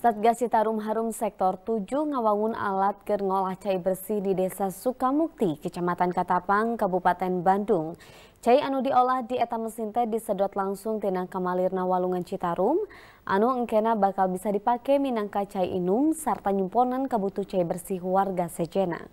Satgas Citarum Harum Sektor 7 ngawangun alat ker ngolah cai bersih di Desa Sukamukti, Kecamatan Katapang, Kabupaten Bandung. Cai anu diolah di eta mesin teh disedot langsung tina kamalirna walungan Citarum, anu engkena bakal bisa dipakai minangka cai inum serta nyimponan kebutuh cai bersih warga sejena.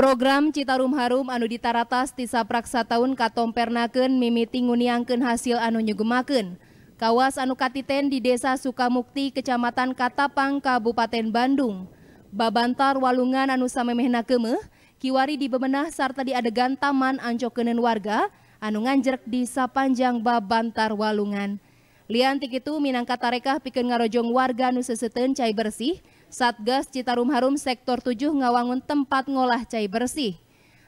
Program Citarum Harum anu ditaratas tisa praksa tahun katompernaken mimiti nguniangkeun hasil anu nyugemaken. Kawas anu katiten di Desa Sukamukti, Kecamatan Katapang, Kabupaten Bandung. Babantar walungan anu samemehna kemeh, kiwari di bebenah sarta di adegan taman ancokenen warga, anu nganjrek di sapanjang Babantar walungan. Liantik itu minangkatarekah tarekah ngarojong warga anu seseten cai bersih, Satgas Citarum Harum Sektor 7 ngawangun tempat ngolah cai bersih.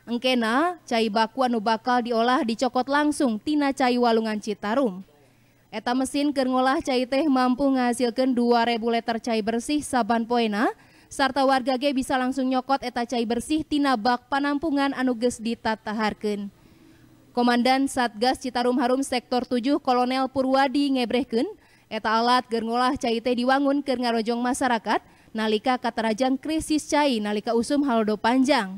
Engkena, cai baku anu bakal diolah dicokot langsung tina cai walungan Citarum. Eta mesin keur ngolah cai teh mampu menghasilkan 2000 liter cai bersih saban poena, serta warga ge bisa langsung nyokot eta cai bersih tina bak panampungan anu geus ditataharkeun. Komandan Satgas Citarum Harum Sektor 7 Kolonel Purwadi ngebrehkeun, eta alat ger ngolah cai teh diwangun keur ngarojong masyarakat nalika katarajang krisis cai nalika usum haldo panjang.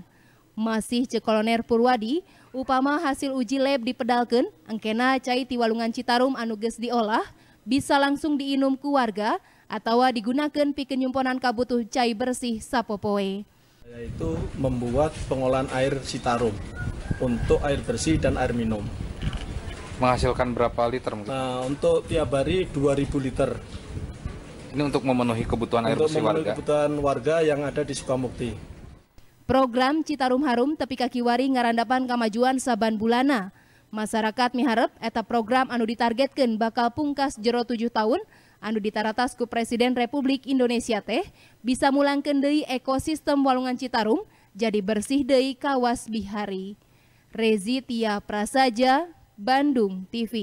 Masih cekoloner Purwadi, upama hasil uji lab dipedalkan, angkena cai tiwalungan Citarum anuges diolah, bisa langsung diinum warga atau digunakan pi nyumponan kabutuh cai bersih sapopoe. Yaitu membuat pengolahan air Citarum untuk air bersih dan air minum. Menghasilkan berapa liter? Nah, untuk tiap hari 2000 liter ini untuk memenuhi kebutuhan untuk air bersih memenuhi warga. kebutuhan warga yang ada di Sukamukti. Program Citarum Harum Tepi Kaki Wari Ngarandapan Kamajuan Saban Bulana. Masyarakat miharep eta program anu ditargetkan bakal pungkas jero tujuh tahun anu ditaratas ku Presiden Republik Indonesia teh bisa mulang deui ekosistem Walungan Citarum jadi bersih dari kawas bihari. Rezi Tia Prasaja, Bandung TV.